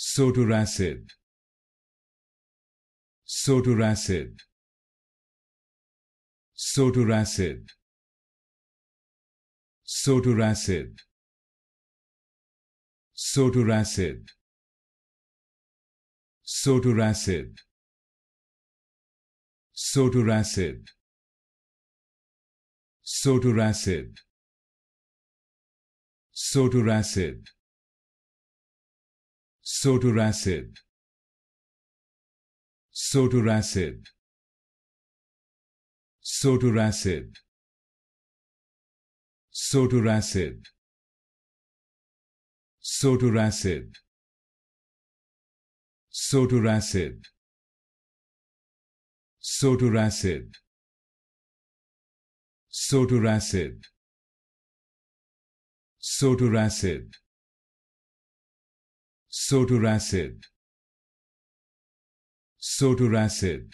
sotoracid sotoracid sotoracid sotoracid sotoracid sotoracid sotoracid sotoracid sotoracid sotorasib sotorasib sotorasib sotorasib sotorasib sotorasib sotorasib sotorasib sotorasib sotorasib sotorasib